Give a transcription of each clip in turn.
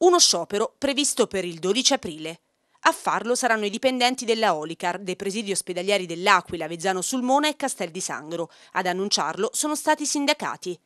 uno sciopero previsto per il 12 aprile. A farlo saranno i dipendenti della Olicar, dei presidi ospedalieri dell'Aquila, Vezzano Sulmona e Castel di Sangro. Ad annunciarlo sono stati i sindacati.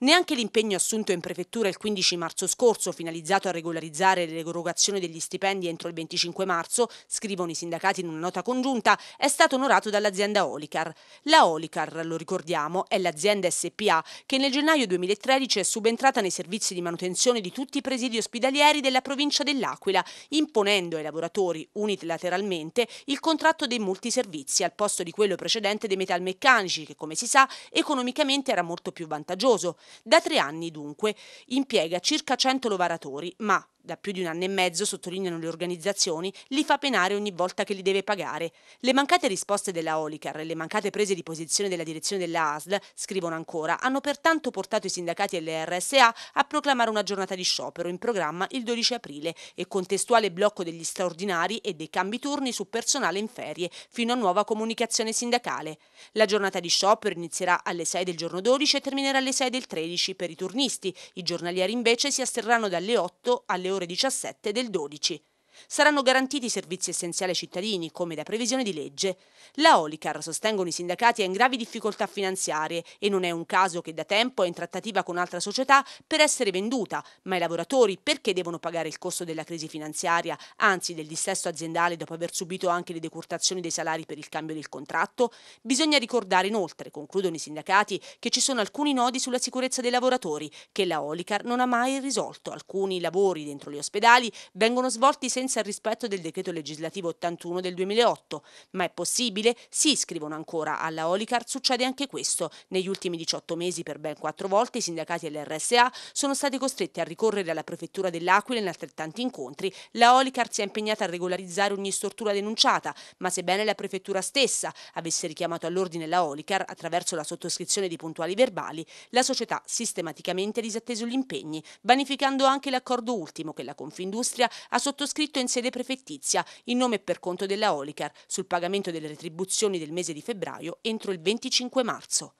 Neanche l'impegno assunto in prefettura il 15 marzo scorso, finalizzato a regolarizzare l'erogazione degli stipendi entro il 25 marzo, scrivono i sindacati in una nota congiunta, è stato onorato dall'azienda Olicar. La Olicar, lo ricordiamo, è l'azienda SPA che nel gennaio 2013 è subentrata nei servizi di manutenzione di tutti i presidi ospedalieri della provincia dell'Aquila, imponendo ai lavoratori, unilateralmente, il contratto dei multiservizi al posto di quello precedente dei metalmeccanici, che come si sa economicamente era molto più vantaggioso. Da tre anni dunque impiega circa 100 lavoratori, ma da più di un anno e mezzo, sottolineano le organizzazioni, li fa penare ogni volta che li deve pagare. Le mancate risposte della Olicar e le mancate prese di posizione della direzione della ASL, scrivono ancora, hanno pertanto portato i sindacati e le RSA a proclamare una giornata di sciopero in programma il 12 aprile e contestuale blocco degli straordinari e dei cambi turni su personale in ferie fino a nuova comunicazione sindacale. La giornata di sciopero inizierà alle 6 del giorno 12 e terminerà alle 6 del 13 per i turnisti. I giornalieri invece si asterranno dalle 8 alle ore ore 17 del 12. Saranno garantiti servizi essenziali ai cittadini, come da previsione di legge. La Olicar, sostengono i sindacati, è in gravi difficoltà finanziarie e non è un caso che da tempo è in trattativa con altra società per essere venduta, ma i lavoratori perché devono pagare il costo della crisi finanziaria, anzi del dissesto aziendale dopo aver subito anche le decurtazioni dei salari per il cambio del contratto? Bisogna ricordare inoltre, concludono i sindacati, che ci sono alcuni nodi sulla sicurezza dei lavoratori che la Olicar non ha mai risolto. Alcuni lavori dentro gli ospedali vengono svolti senza senza il rispetto del decreto legislativo 81 del 2008. Ma è possibile? Sì, scrivono ancora. Alla Olicar succede anche questo. Negli ultimi 18 mesi, per ben quattro volte, i sindacati e l'RSA sono stati costretti a ricorrere alla prefettura dell'Aquila in altrettanti incontri. La Olicar si è impegnata a regolarizzare ogni stortura denunciata, ma sebbene la prefettura stessa avesse richiamato all'ordine la Olicar attraverso la sottoscrizione di puntuali verbali, la società sistematicamente ha disatteso gli impegni, vanificando anche l'accordo ultimo che la Confindustria ha sottoscritto sottoscritto in sede prefettizia in nome e per conto della Olicar sul pagamento delle retribuzioni del mese di febbraio entro il 25 marzo.